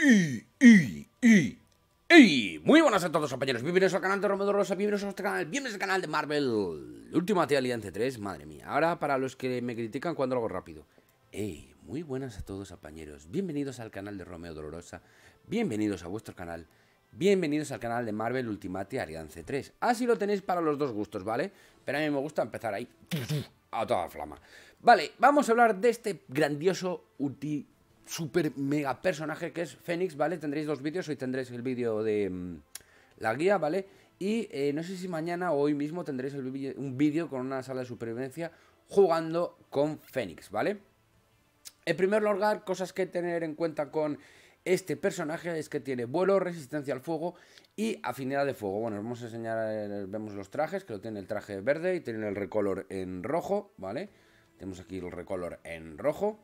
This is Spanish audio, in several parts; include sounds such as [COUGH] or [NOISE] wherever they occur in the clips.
Y, y, y, y. Muy buenas a todos, compañeros. Bienvenidos al canal de Romeo Dolorosa, Bienvenidos a nuestro canal. Bienvenidos al canal de Marvel. Ultimate tía 3. Madre mía. Ahora, para los que me critican cuando hago rápido. Ey, muy buenas a todos, compañeros. Bienvenidos al canal de Romeo Dolorosa. Bienvenidos a vuestro canal. Bienvenidos al canal de Marvel Ultimate Alliance 3. Así lo tenéis para los dos gustos, ¿vale? Pero a mí me gusta empezar ahí a toda flama. Vale, vamos a hablar de este grandioso ulti super mega personaje que es Fénix, ¿vale? Tendréis dos vídeos, hoy tendréis el vídeo de mm, la guía, ¿vale? Y eh, no sé si mañana o hoy mismo tendréis un vídeo con una sala de supervivencia jugando con Fénix, ¿vale? En primer lugar, cosas que tener en cuenta con este personaje es que tiene vuelo, resistencia al fuego y afinidad de fuego. Bueno, os vamos a enseñar, eh, vemos los trajes, que lo tiene el traje verde y tiene el recolor en rojo, ¿vale? Tenemos aquí el recolor en rojo.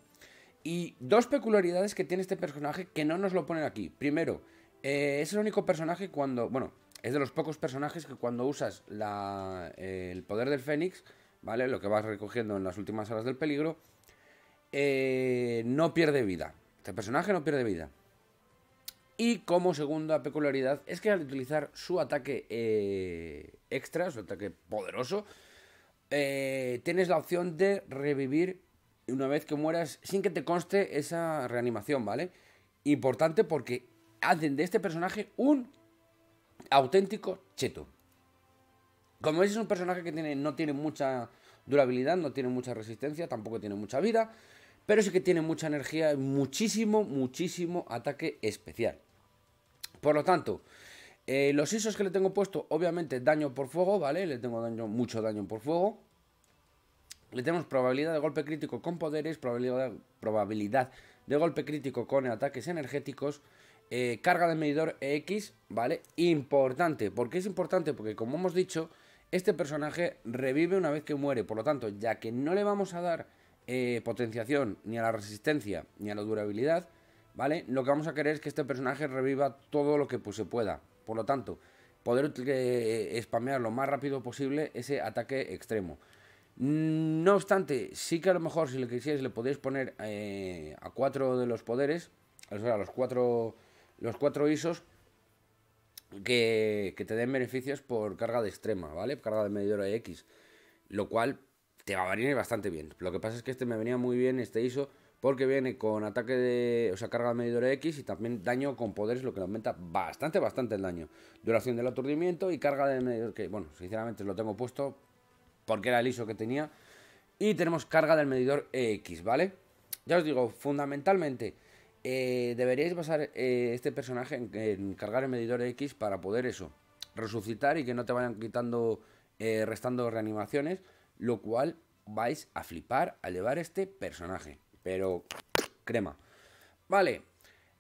Y dos peculiaridades que tiene este personaje que no nos lo ponen aquí. Primero, eh, es el único personaje cuando. Bueno, es de los pocos personajes que cuando usas eh, el poder del Fénix, ¿vale? Lo que vas recogiendo en las últimas horas del peligro, eh, no pierde vida. Este personaje no pierde vida. Y como segunda peculiaridad es que al utilizar su ataque extra, su ataque poderoso, tienes la opción de revivir una vez que mueras, sin que te conste esa reanimación, ¿vale? Importante porque hacen de este personaje un auténtico cheto. Como veis, es un personaje que tiene, no tiene mucha durabilidad, no tiene mucha resistencia, tampoco tiene mucha vida, pero sí que tiene mucha energía y muchísimo, muchísimo ataque especial. Por lo tanto, eh, los isos que le tengo puesto, obviamente daño por fuego, ¿vale? Le tengo mucho daño por fuego. Le tenemos probabilidad de golpe crítico con poderes, probabilidad, probabilidad de golpe crítico con ataques energéticos, eh, carga de medidor X, ¿vale? Importante, ¿por qué es importante? Porque como hemos dicho, este personaje revive una vez que muere, por lo tanto, ya que no le vamos a dar eh, potenciación ni a la resistencia ni a la durabilidad, ¿vale? Lo que vamos a querer es que este personaje reviva todo lo que pues, se pueda, por lo tanto, poder eh, lo más rápido posible ese ataque extremo. No obstante, sí que a lo mejor si le quisierais le podéis poner eh, a cuatro de los poderes, o sea, los cuatro, los cuatro ISOs que, te den beneficios por carga de extrema, ¿vale? Carga de medidora X, lo cual te va a venir bastante bien. Lo que pasa es que este me venía muy bien, este ISO, porque viene con ataque de, o sea, carga de medidora X y también daño con poderes, lo que le aumenta bastante, bastante el daño. Duración del aturdimiento y carga de medidor que, bueno, sinceramente lo tengo puesto porque era el ISO que tenía. Y tenemos carga del medidor X, ¿vale? Ya os digo, fundamentalmente eh, deberíais basar eh, este personaje en, cargar el medidor X para poder eso, resucitar y que no te vayan quitando, eh, restando reanimaciones, lo cual vais a flipar al llevar este personaje. Pero crema. Vale,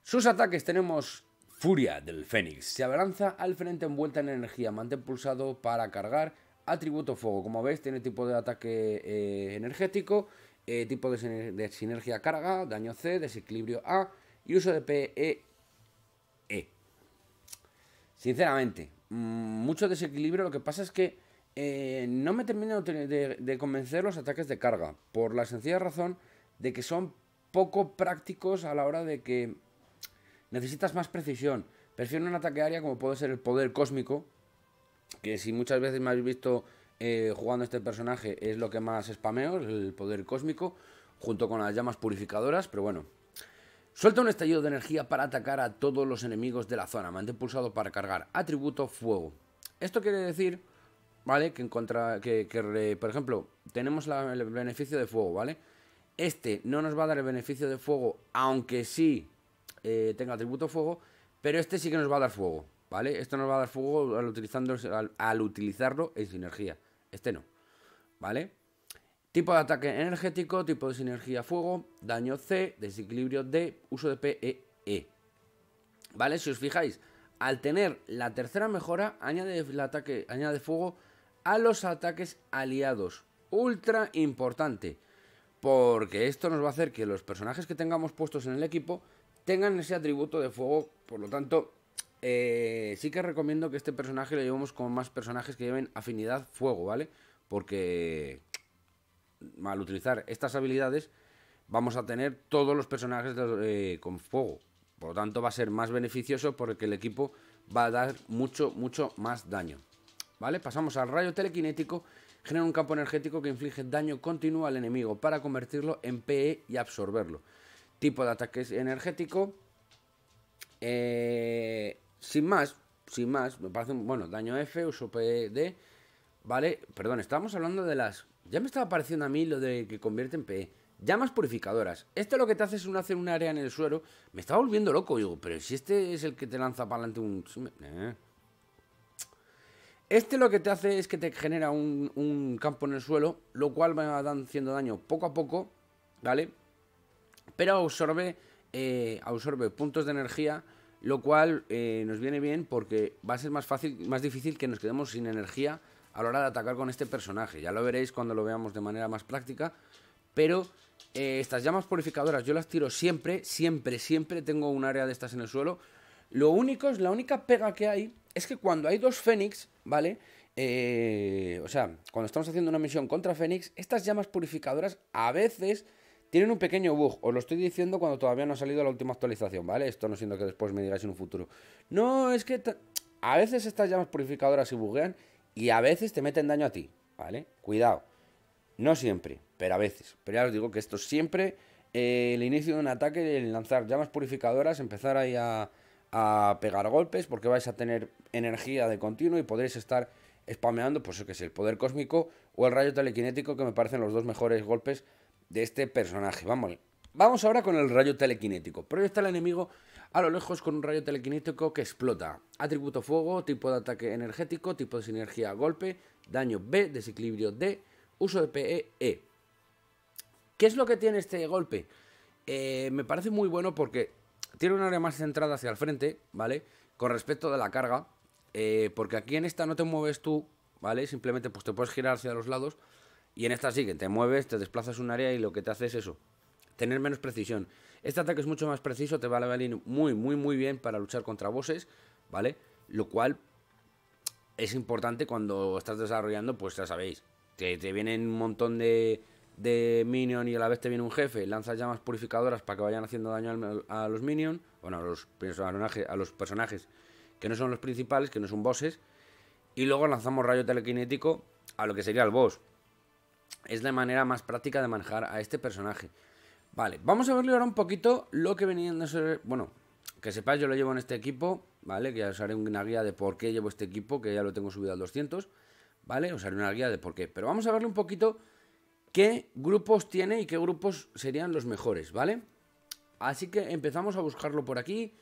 sus ataques tenemos Furia del Fénix. Se abalanza al frente envuelta en energía, mantén pulsado para cargar Atributo fuego, como veis, tiene tipo de ataque eh, energético, eh, tipo de, sinergia carga, daño C, desequilibrio A y uso de PE -E. Sinceramente, mm, mucho desequilibrio. Lo que pasa es que eh, no me termino de, convencer los ataques de carga, por la sencilla razón de que son poco prácticos a la hora de que necesitas más precisión. Prefiero un ataque área como puede ser el poder cósmico, que si muchas veces me habéis visto eh, jugando este personaje, es lo que más spameo, el poder cósmico, junto con las llamas purificadoras, pero bueno. Suelta un estallido de energía para atacar a todos los enemigos de la zona. Mantén pulsado para cargar. Atributo fuego. Esto quiere decir, ¿vale? Que, en contra, que, por ejemplo, tenemos el beneficio de fuego, ¿vale? Este no nos va a dar el beneficio de fuego, aunque sí eh, tenga atributo fuego, pero este sí que nos va a dar fuego, ¿Vale? Esto nos va a dar fuego al, al, utilizarlo en sinergia. Este no. ¿Vale? Tipo de ataque energético, tipo de sinergia fuego, daño C, desequilibrio D, uso de PEE. -E. ¿Vale? Si os fijáis, al tener la tercera mejora, añade, el ataque, añade fuego a los ataques aliados. Ultra importante. Porque esto nos va a hacer que los personajes que tengamos puestos en el equipo tengan ese atributo de fuego. Por lo tanto, eh, sí que recomiendo que este personaje lo llevemos con más personajes que lleven afinidad fuego, ¿vale? Porque al utilizar estas habilidades vamos a tener todos los personajes eh, con fuego. Por lo tanto va a ser más beneficioso porque el equipo va a dar mucho, mucho más daño. ¿Vale? Pasamos al rayo telequinético. Genera un campo energético que inflige daño continuo al enemigo para convertirlo en PE y absorberlo. Tipo de ataque energético. Eh, sin más, sin más, me parece, bueno, daño F, uso PD, ¿vale? Perdón, estábamos hablando de las... Ya me estaba pareciendo a mí lo de que convierte en PE. Llamas purificadoras. Esto lo que te hace es un, hacer un área en el suelo. Me estaba volviendo loco, digo, pero si este es el que te lanza para adelante un... Eh. Este lo que te hace es que te genera un, campo en el suelo, lo cual va haciendo daño poco a poco, ¿vale? Pero absorbe, eh, absorbe puntos de energía lo cual eh, nos viene bien porque va a ser más fácil, más difícil que nos quedemos sin energía a la hora de atacar con este personaje. Ya lo veréis cuando lo veamos de manera más práctica, pero eh, estas llamas purificadoras yo las tiro siempre, siempre, siempre tengo un área de estas en el suelo. Lo único es, la única pega que hay es que cuando hay dos Fénix, ¿vale? Eh, o sea, cuando estamos haciendo una misión contra Fénix, estas llamas purificadoras a veces tienen un pequeño bug, os lo estoy diciendo cuando todavía no ha salido la última actualización, ¿vale? Esto no siendo que después me digáis en un futuro. No, es que a veces estas llamas purificadoras se buguean y a veces te meten daño a ti, ¿vale? Cuidado. No siempre, pero a veces. Pero ya os digo que esto es siempre eh, el inicio de un ataque, el lanzar llamas purificadoras, empezar ahí a, pegar golpes porque vais a tener energía de continuo y podréis estar spameando, pues eso que es el poder cósmico o el rayo telequinético, que me parecen los dos mejores golpes de este personaje. Vamos, vamos ahora con el rayo telequinético. Proyecta el enemigo a lo lejos con un rayo telequinético que explota. Atributo fuego, tipo de ataque energético, tipo de sinergia golpe, daño B, desequilibrio D, uso de PE E. ¿Qué es lo que tiene este golpe? Eh, me parece muy bueno porque tiene un área más centrada hacia el frente, ¿vale? Con respecto de la carga, eh, porque aquí en esta no te mueves tú, ¿vale? Simplemente pues te puedes girar hacia los lados y en esta sí te mueves, te desplazas un área y lo que te hace es eso, tener menos precisión. Este ataque es mucho más preciso, te va a venir muy, muy, muy bien para luchar contra bosses, ¿vale? Lo cual es importante cuando estás desarrollando, pues ya sabéis, que te vienen un montón de, de minion y a la vez te viene un jefe, lanzas llamas purificadoras para que vayan haciendo daño a los minions bueno, a los personajes, a los personajes que no son los principales, que no son bosses, y luego lanzamos rayo telequinético a lo que sería el boss es la manera más práctica de manejar a este personaje. Vale, vamos a verle ahora un poquito lo que venía a ser... Bueno, que sepáis, yo lo llevo en este equipo, ¿vale? Que ya os haré una guía de por qué llevo este equipo, que ya lo tengo subido al 200, ¿vale? Os haré una guía de por qué. Pero vamos a verle un poquito qué grupos tiene y qué grupos serían los mejores, ¿vale? Así que empezamos a buscarlo por aquí.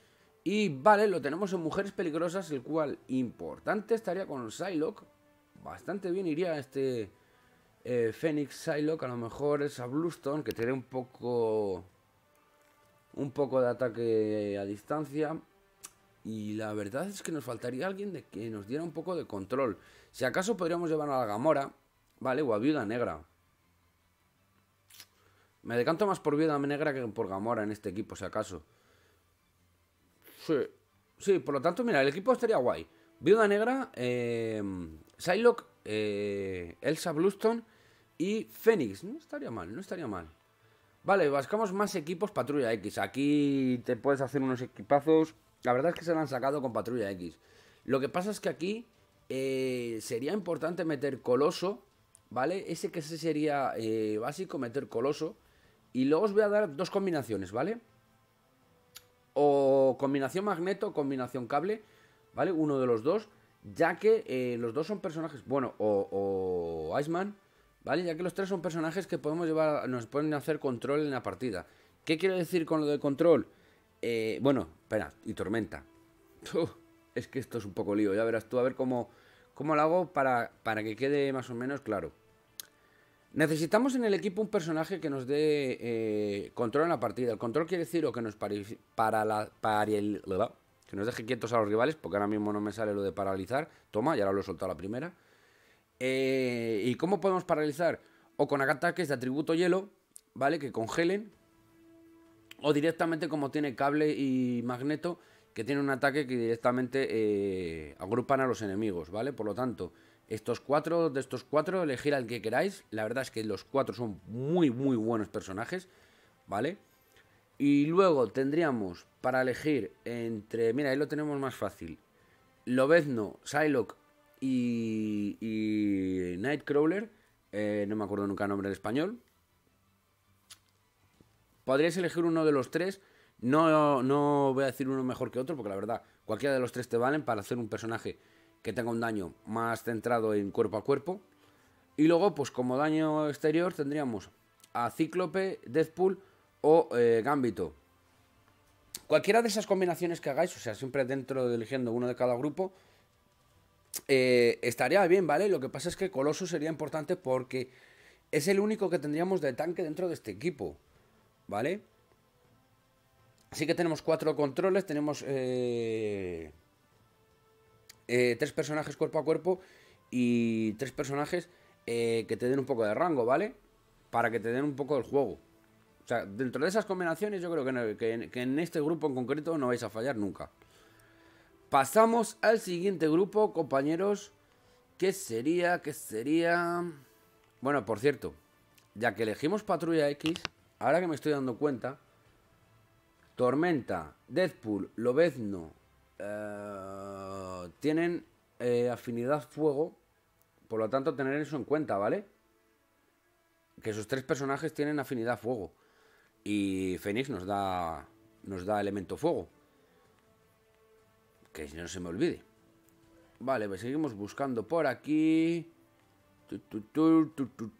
Y vale, lo tenemos en Mujeres Peligrosas, el cual importante estaría con Psylocke. Bastante bien iría este, eh, Phoenix Psylocke, a lo mejor es a Bluestone, que tiene un poco. Un poco de ataque a distancia. Y la verdad es que nos faltaría alguien de que nos diera un poco de control. Si acaso podríamos llevar a la Gamora, ¿vale? O a Viuda Negra. Me decanto más por Viuda Negra que por Gamora en este equipo, si acaso. Sí. por lo tanto, mira, el equipo estaría guay. Viuda Negra, eh, Psylocke eh, Elsa Bluestone y Fénix. No estaría mal, no estaría mal. Vale, buscamos más equipos Patrulla X. Aquí te puedes hacer unos equipazos. La verdad es que se lo han sacado con Patrulla X. Lo que pasa es que aquí eh, sería importante meter Coloso, ¿vale? Ese que sería eh, básico, meter Coloso. Y luego os voy a dar dos combinaciones, ¿vale? O combinación magneto, combinación cable, ¿vale? Uno de los dos ya que eh, los dos son personajes, bueno, o, Iceman, ¿vale? Ya que los tres son personajes que podemos llevar, nos pueden hacer control en la partida. ¿Qué quiero decir con lo de control? Eh, bueno, espera, y tormenta. [LAUGHS] es que esto es un poco lío, ya verás tú, a ver cómo, cómo lo hago para, que quede más o menos claro. Necesitamos en el equipo un personaje que nos dé eh, control en la partida. El control quiere decir o que nos para, para la, que nos deje quietos a los rivales, porque ahora mismo no me sale lo de paralizar. Toma, ya lo he soltado la primera. Eh, ¿Y cómo podemos paralizar? O con ataques de atributo hielo, ¿vale? Que congelen. O directamente como tiene cable y magneto, que tiene un ataque que directamente eh, agrupan a los enemigos, ¿vale? Por lo tanto, estos cuatro, de estos cuatro, elegir al que queráis. La verdad es que los cuatro son muy, muy buenos personajes, ¿vale? vale y luego tendríamos para elegir entre. Mira, ahí lo tenemos más fácil. Lobezno, Psylocke y, y Nightcrawler. Eh, no me acuerdo nunca el nombre en español. Podrías elegir uno de los tres. No, no voy a decir uno mejor que otro, porque la verdad, cualquiera de los tres te valen para hacer un personaje que tenga un daño más centrado en cuerpo a cuerpo. Y luego, pues como daño exterior, tendríamos a Cíclope, Deathpool o eh, Gambito. Cualquiera de esas combinaciones que hagáis, o sea, siempre dentro de eligiendo uno de cada grupo, eh, estaría bien, ¿vale? Lo que pasa es que Coloso sería importante porque es el único que tendríamos de tanque dentro de este equipo, ¿vale? Así que tenemos cuatro controles, tenemos eh, tres personajes cuerpo a cuerpo y tres personajes que te den un poco de rango, ¿vale? Para que te den un poco del juego. O sea, dentro de esas combinaciones yo creo que, en este grupo en concreto no vais a fallar nunca. Pasamos al siguiente grupo, compañeros. ¿Qué sería? ¿Qué sería? Bueno, por cierto, ya que elegimos Patrulla X, ahora que me estoy dando cuenta, Tormenta, Deadpool, Lobezno, eh, tienen eh, afinidad fuego, por lo tanto tener eso en cuenta, ¿vale? Que esos tres personajes tienen afinidad fuego. Y Fénix nos da, nos da elemento fuego. Que no se me olvide. Vale, pues seguimos buscando por aquí.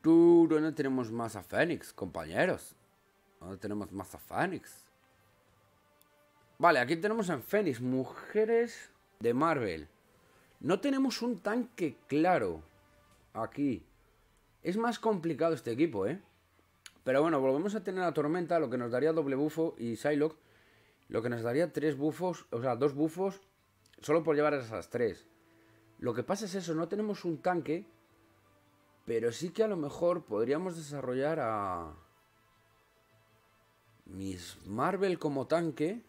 ¿Dónde tenemos más a Fénix, compañeros? ¿Dónde tenemos más a Fénix? Vale, aquí tenemos a Fénix, mujeres de Marvel. No tenemos un tanque claro aquí. Es más complicado este equipo, ¿eh? Pero bueno, volvemos a tener a Tormenta, lo que nos daría doble bufo y Psylocke, lo que nos daría tres bufos, o sea, dos bufos, solo por llevar esas tres. Lo que pasa es eso, no tenemos un tanque, pero sí que a lo mejor podríamos desarrollar a... Miss Marvel como tanque.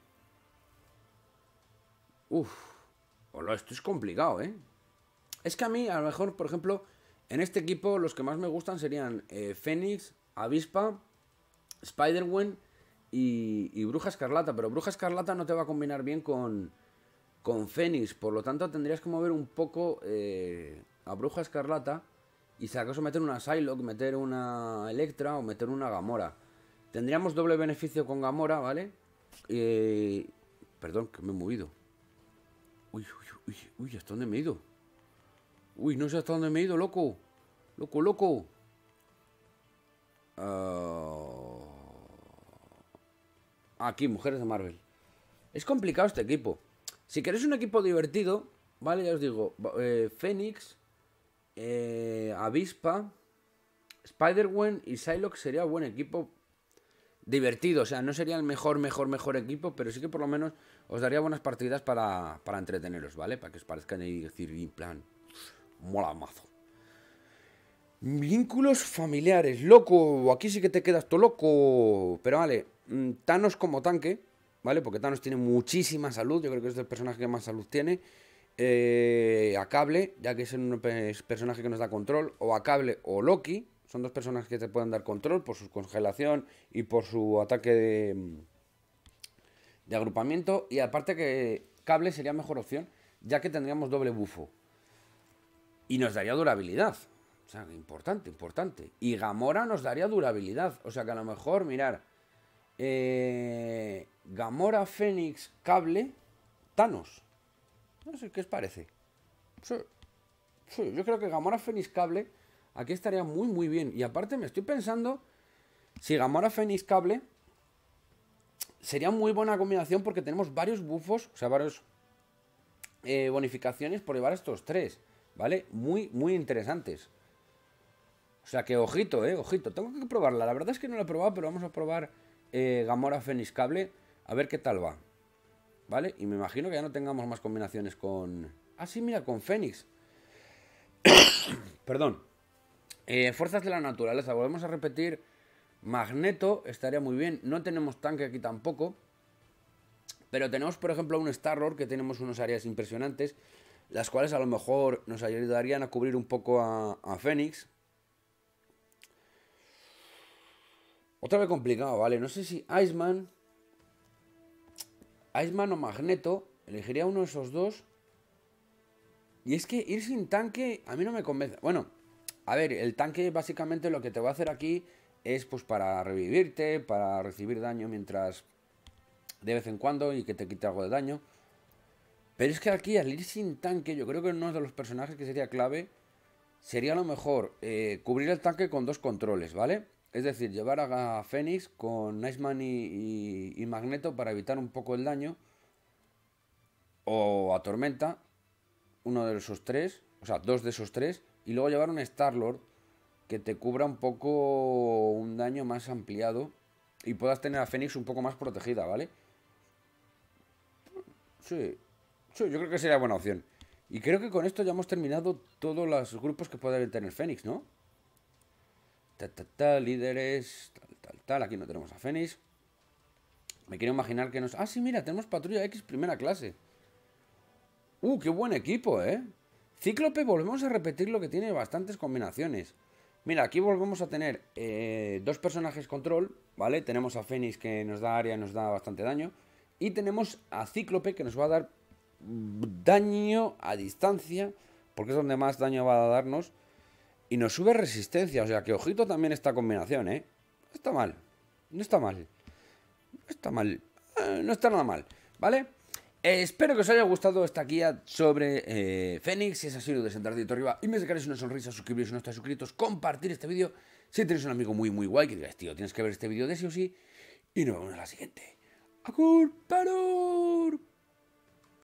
Uf, hola, esto es complicado, ¿eh? Es que a mí, a lo mejor, por ejemplo, en este equipo los que más me gustan serían phoenix eh, Fénix, Avispa, Spider y, y Bruja Escarlata. Pero Bruja Escarlata no te va a combinar bien con, con Fénix. Por lo tanto, tendrías que mover un poco eh, a Bruja Escarlata. Y si acaso meter una Psylocke, meter una Electra o meter una Gamora. Tendríamos doble beneficio con Gamora, ¿vale? perdón, que me he movido. Uy, uy, uy, uy, ¿hasta dónde me he ido? Uy, no sé hasta dónde me he ido, loco. Loco, loco. Ah. Aquí, Mujeres de Marvel. Es complicado este equipo. Si queréis un equipo divertido, vale, ya os digo, eh, Fénix, eh, Avispa, spider wen y Psylocke sería buen equipo divertido. O sea, no sería el mejor, mejor, mejor equipo, pero sí que por lo menos os daría buenas partidas para, entreteneros, ¿vale? Para que os parezcan y decir, plan, mola mazo. Vínculos familiares, loco, aquí sí que te quedas todo loco. Pero vale, mm, Thanos como tanque, ¿vale? Porque Thanos tiene muchísima salud, yo creo que es el personaje que más salud tiene. Eh, a cable, ya que es un personaje que nos da control, o a cable o Loki, son dos personas que te pueden dar control por su congelación y por su ataque de, mm, de, agrupamiento. Y aparte que cable sería mejor opción, ya que tendríamos doble bufo. Y nos daría durabilidad sea, importante, importante. Y Gamora nos daría durabilidad. O sea que a lo mejor, mirar. Eh, Gamora, Fénix, Cable, Thanos. No sé qué os parece. yo creo que Gamora, Fénix, Cable. Aquí estaría muy, muy bien. Y aparte, me estoy pensando. Si Gamora, Fénix, Cable. Sería muy buena combinación porque tenemos varios bufos. O sea, varios. Eh, bonificaciones por llevar estos tres. ¿Vale? Muy, muy interesantes. O sea que ojito, eh, ojito. Tengo que probarla. La verdad es que no la he probado, pero vamos a probar eh, Gamora Fénix Cable. A ver qué tal va. ¿Vale? Y me imagino que ya no tengamos más combinaciones con... Ah, sí, mira, con Fénix. [COUGHS] Perdón. Eh, fuerzas de la naturaleza. Volvemos a repetir. Magneto estaría muy bien. No tenemos tanque aquí tampoco. Pero tenemos, por ejemplo, un Star-Lord que tenemos unas áreas impresionantes, las cuales a lo mejor nos ayudarían a cubrir un poco a, a Fénix. Otra vez complicado, ¿vale? No sé si Iceman... Iceman o Magneto. Elegiría uno de esos dos. Y es que ir sin tanque a mí no me convence. Bueno, a ver, el tanque básicamente lo que te va a hacer aquí es pues para revivirte, para recibir daño mientras de vez en cuando y que te quite algo de daño. Pero es que aquí al ir sin tanque, yo creo que uno de los personajes que sería clave sería a lo mejor eh, cubrir el tanque con dos controles, ¿vale? Es decir, llevar a Fénix con Iceman y, y, Magneto para evitar un poco el daño. O a Tormenta, uno de esos tres, o sea, dos de esos tres. Y luego llevar un Star-Lord que te cubra un poco un daño más ampliado y puedas tener a Fénix un poco más protegida, ¿vale? Sí, sí, yo creo que sería buena opción. Y creo que con esto ya hemos terminado todos los grupos que puede tener Fénix, ¿no? líderes, tal, tal, tal. Aquí no tenemos a Fénix. Me quiero imaginar que nos... Ah, sí, mira, tenemos Patrulla X primera clase. ¡Uh, qué buen equipo, eh! Cíclope, volvemos a repetir lo que tiene bastantes combinaciones. Mira, aquí volvemos a tener eh, dos personajes control, ¿vale? Tenemos a Fénix que nos da área, y nos da bastante daño. Y tenemos a Cíclope que nos va a dar mm, daño a distancia, porque es donde más daño va a darnos. Y nos sube resistencia, o sea que ojito también esta combinación, ¿eh? No está mal, no está mal. No está mal, eh, no está nada mal, ¿vale? Eh, espero que os haya gustado esta guía sobre eh, Fénix. Si es así, lo de sentar arriba y me sacaréis una sonrisa, suscribiros si no estáis suscritos, compartir este vídeo. Si tenéis un amigo muy, muy guay que digáis, tío, tienes que ver este vídeo de sí o sí. Y nos vemos en la siguiente. ¡A